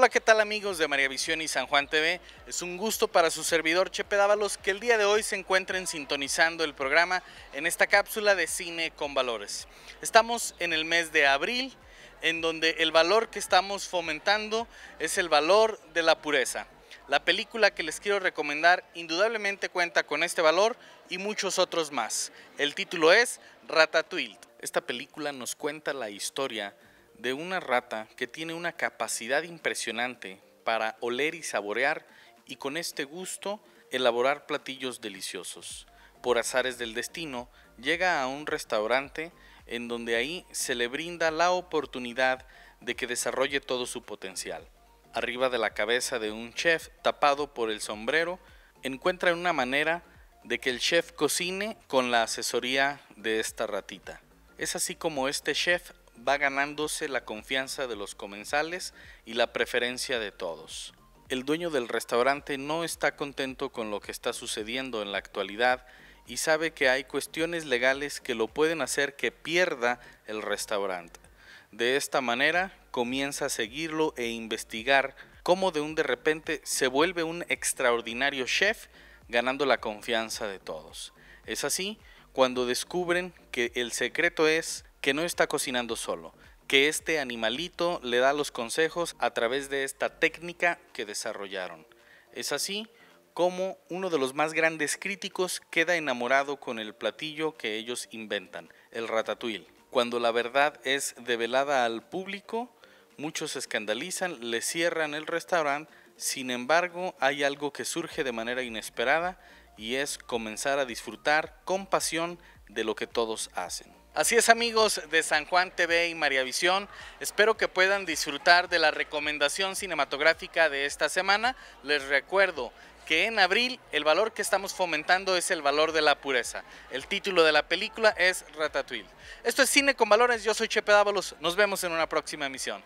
Hola, ¿qué tal amigos de María Visión y San Juan TV? Es un gusto para su servidor Chepe Dávalos que el día de hoy se encuentren sintonizando el programa en esta cápsula de Cine con Valores. Estamos en el mes de abril, en donde el valor que estamos fomentando es el valor de la pureza. La película que les quiero recomendar indudablemente cuenta con este valor y muchos otros más. El título es Ratatouille. Esta película nos cuenta la historia de una rata que tiene una capacidad impresionante para oler y saborear y con este gusto elaborar platillos deliciosos. Por azares del destino, llega a un restaurante en donde ahí se le brinda la oportunidad de que desarrolle todo su potencial. Arriba de la cabeza de un chef tapado por el sombrero, encuentra una manera de que el chef cocine con la asesoría de esta ratita. Es así como este chef va ganándose la confianza de los comensales y la preferencia de todos. El dueño del restaurante no está contento con lo que está sucediendo en la actualidad y sabe que hay cuestiones legales que lo pueden hacer que pierda el restaurante. De esta manera comienza a seguirlo e investigar cómo de un de repente se vuelve un extraordinario chef ganando la confianza de todos. Es así cuando descubren que el secreto es que no está cocinando solo, que este animalito le da los consejos a través de esta técnica que desarrollaron. Es así como uno de los más grandes críticos queda enamorado con el platillo que ellos inventan, el ratatouille. Cuando la verdad es develada al público, muchos se escandalizan, le cierran el restaurante, sin embargo hay algo que surge de manera inesperada y es comenzar a disfrutar con pasión de lo que todos hacen. Así es amigos de San Juan TV y María Visión, espero que puedan disfrutar de la recomendación cinematográfica de esta semana. Les recuerdo que en abril el valor que estamos fomentando es el valor de la pureza. El título de la película es Ratatouille. Esto es Cine con Valores, yo soy Chepe Dávalos, nos vemos en una próxima emisión.